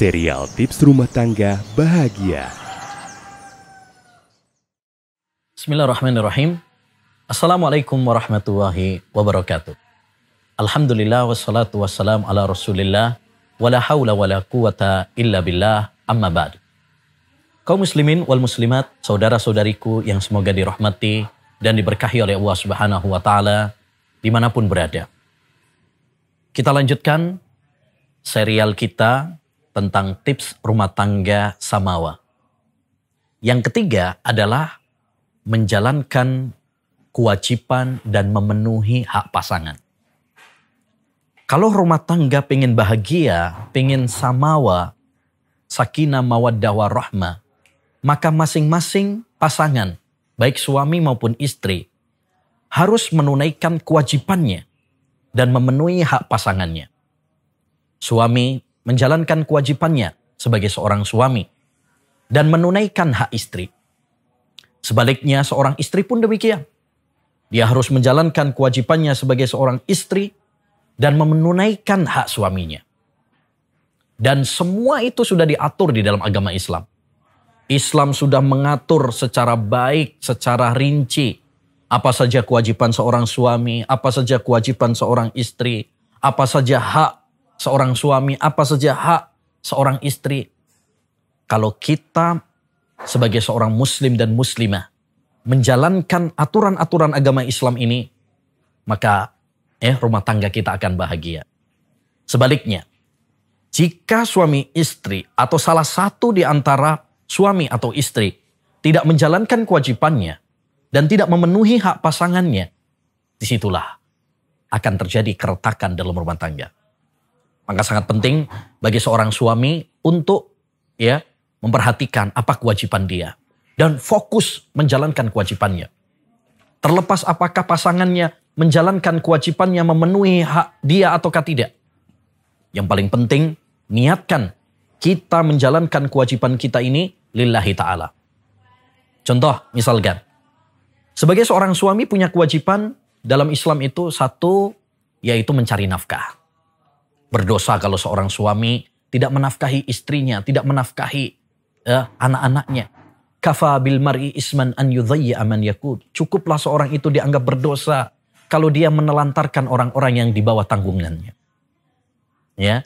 Serial tips rumah tangga bahagia. Bismillahirrahmanirrahim. Assalamualaikum warahmatullahi wabarakatuh. Alhamdulillah wassalatu wassalam ala rasulillah. Wala hawla wala quwata illa billah amma ba'du. Kau muslimin wal muslimat, saudara-saudariku yang semoga dirahmati dan diberkahi oleh Allah subhanahu wa ta'ala dimanapun berada. Kita lanjutkan serial kita tentang tips rumah tangga samawa. Yang ketiga adalah menjalankan kewajiban dan memenuhi hak pasangan. Kalau rumah tangga pengen bahagia, pengen samawa, sakina mawaddah warahmah, maka masing-masing pasangan, baik suami maupun istri, harus menunaikan kewajibannya dan memenuhi hak pasangannya. Suami menjalankan kewajibannya sebagai seorang suami dan menunaikan hak istri. Sebaliknya seorang istri pun demikian. Dia harus menjalankan kewajibannya sebagai seorang istri dan menunaikan hak suaminya. Dan semua itu sudah diatur di dalam agama Islam. Islam sudah mengatur secara baik, secara rinci apa saja kewajiban seorang suami, apa saja kewajiban seorang istri, apa saja hak seorang suami, apa saja hak seorang istri. Kalau kita sebagai seorang muslim dan muslimah menjalankan aturan-aturan agama Islam ini, maka eh rumah tangga kita akan bahagia. Sebaliknya, jika suami istri atau salah satu di antara suami atau istri tidak menjalankan kewajibannya dan tidak memenuhi hak pasangannya, disitulah akan terjadi keretakan dalam rumah tangga. Maka sangat penting bagi seorang suami untuk ya memperhatikan apa kewajiban dia dan fokus menjalankan kewajibannya. Terlepas apakah pasangannya menjalankan kewajibannya memenuhi hak dia ataukah tidak. Yang paling penting niatkan kita menjalankan kewajiban kita ini lillahi ta'ala. Contoh misalkan, sebagai seorang suami punya kewajiban dalam Islam itu satu, yaitu mencari nafkah. Berdosa kalau seorang suami tidak menafkahi istrinya, tidak menafkahi uh, anak-anaknya. Kafa bil mar'i isman an yudhayya aman yakut. Cukuplah seorang itu dianggap berdosa kalau dia menelantarkan orang-orang yang di bawah tanggungannya. Ya.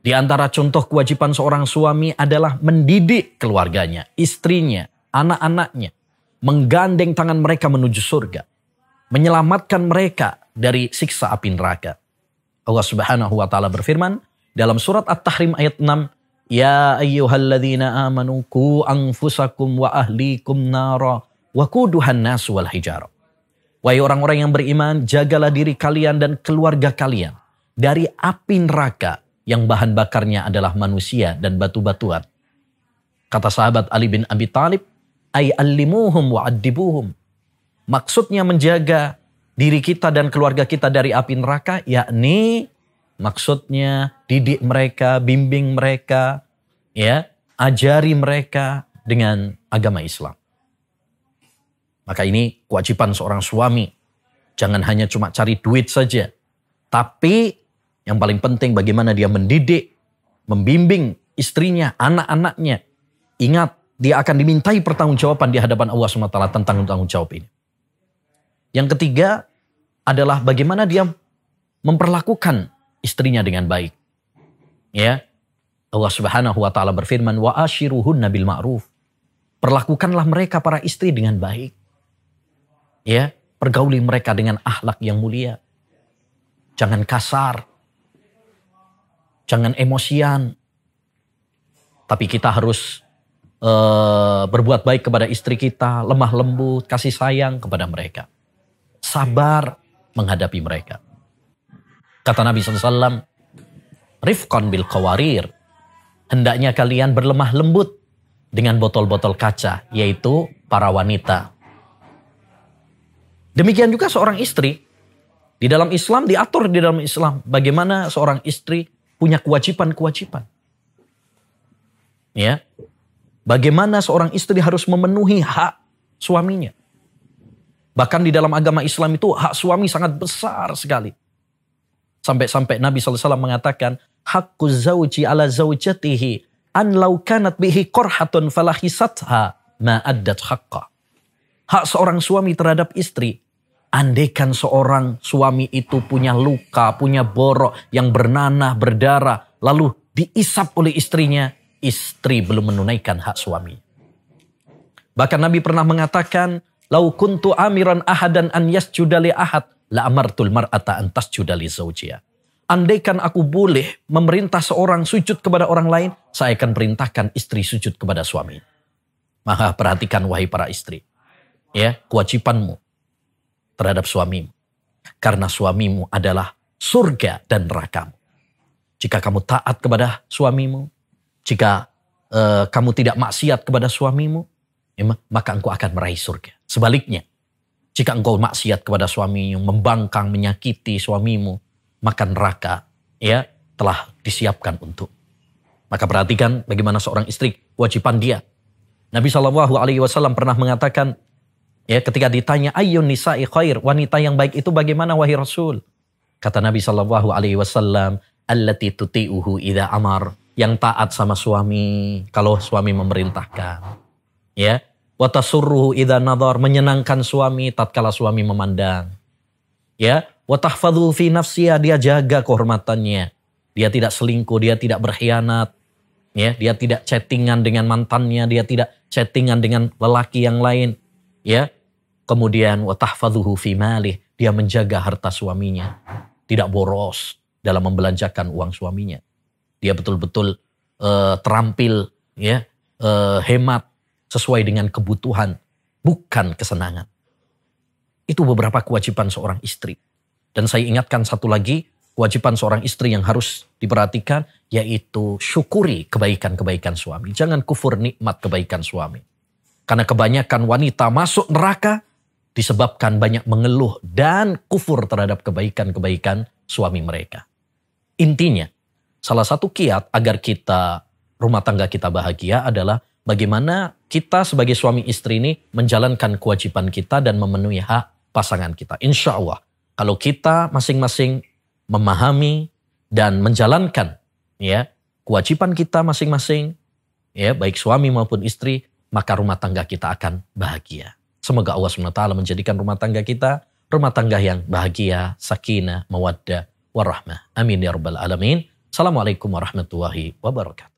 Di antara contoh kewajiban seorang suami adalah mendidik keluarganya, istrinya, anak-anaknya, menggandeng tangan mereka menuju surga, menyelamatkan mereka dari siksa api neraka. Allah Subhanahu wa taala berfirman dalam surat At-Tahrim ayat 6, "Ya ayyuhalladzina amanu qu anfusakum wa ahlikum nara wa quduhan nas wal hijara." Wahai orang-orang yang beriman, jagalah diri kalian dan keluarga kalian dari api neraka yang bahan bakarnya adalah manusia dan batu-batuan. Kata sahabat Ali bin Abi Thalib, "Ay allimuhum wa addibuhum." Maksudnya menjaga diri kita dan keluarga kita dari api neraka, yakni maksudnya didik mereka, bimbing mereka, ya, ajari mereka dengan agama Islam. Maka ini kewajiban seorang suami. Jangan hanya cuma cari duit saja. Tapi yang paling penting bagaimana dia mendidik, membimbing istrinya, anak-anaknya. Ingat, dia akan dimintai pertanggungjawaban di hadapan Allah SWT tentang tanggung jawab ini. Yang ketiga adalah bagaimana dia memperlakukan istrinya dengan baik. Ya. Allah Subhanahu wa taala berfirman wa ashiruhunna bil ma'ruf. Perlakukanlah mereka para istri dengan baik. Ya, pergauli mereka dengan ahlak yang mulia. Jangan kasar. Jangan emosian. Tapi kita harus uh, berbuat baik kepada istri kita, lemah lembut, kasih sayang kepada mereka sabar menghadapi mereka. Kata Nabi SAW, Rifkon bil kawarir, hendaknya kalian berlemah lembut dengan botol-botol kaca, yaitu para wanita. Demikian juga seorang istri. Di dalam Islam, diatur di dalam Islam, bagaimana seorang istri punya kewajiban-kewajiban. Ya, Bagaimana seorang istri harus memenuhi hak suaminya. Bahkan di dalam agama Islam itu hak suami sangat besar sekali. Sampai-sampai Nabi SAW mengatakan, Hakku zauji ala zaujatihi, an lau kanat bihi korhatun falahisatha ma'addat haqqa. Hak seorang suami terhadap istri. Andaikan seorang suami itu punya luka, punya borok yang bernanah, berdarah. Lalu diisap oleh istrinya, istri belum menunaikan hak suami. Bahkan Nabi pernah mengatakan, Lau kuntu amiran ahadan an yasjuda li ahad la amartul mar'ata an tasjuda li zawjiha. Andaikan aku boleh memerintah seorang sujud kepada orang lain, saya akan perintahkan istri sujud kepada suami. Maka perhatikan wahai para istri. Ya, kewajibanmu terhadap suamimu. Karena suamimu adalah surga dan nerakamu. Jika kamu taat kepada suamimu, jika uh, kamu tidak maksiat kepada suamimu, Ya, maka engkau akan meraih surga. Sebaliknya, jika engkau maksiat kepada suamimu, membangkang, menyakiti suamimu, maka neraka ya telah disiapkan untuk. Maka perhatikan bagaimana seorang istri kewajiban dia. Nabi Shallallahu Alaihi Wasallam pernah mengatakan ya ketika ditanya ayun nisa'i khair wanita yang baik itu bagaimana wahai Rasul? Kata Nabi Shallallahu Alaihi Wasallam allati tuti'uhu amar yang taat sama suami kalau suami memerintahkan ya watasuruh idan nazar menyenangkan suami tatkala suami memandang ya watahfadul fi nafsiha dia jaga kehormatannya dia tidak selingkuh dia tidak berkhianat ya dia tidak chattingan dengan mantannya dia tidak chattingan dengan lelaki yang lain ya kemudian watahfadhuhu fi malih dia menjaga harta suaminya tidak boros dalam membelanjakan uang suaminya dia betul-betul uh, terampil ya uh, hemat sesuai dengan kebutuhan, bukan kesenangan. Itu beberapa kewajiban seorang istri. Dan saya ingatkan satu lagi, kewajiban seorang istri yang harus diperhatikan yaitu syukuri kebaikan-kebaikan suami. Jangan kufur nikmat kebaikan suami. Karena kebanyakan wanita masuk neraka disebabkan banyak mengeluh dan kufur terhadap kebaikan-kebaikan suami mereka. Intinya, salah satu kiat agar kita rumah tangga kita bahagia adalah bagaimana kita sebagai suami istri ini menjalankan kewajiban kita dan memenuhi hak pasangan kita. Insya Allah, kalau kita masing-masing memahami dan menjalankan ya kewajiban kita masing-masing, ya baik suami maupun istri, maka rumah tangga kita akan bahagia. Semoga Allah SWT menjadikan rumah tangga kita rumah tangga yang bahagia, sakinah, mawaddah, warahmah. Amin ya rabbal alamin. Assalamualaikum warahmatullahi wabarakatuh.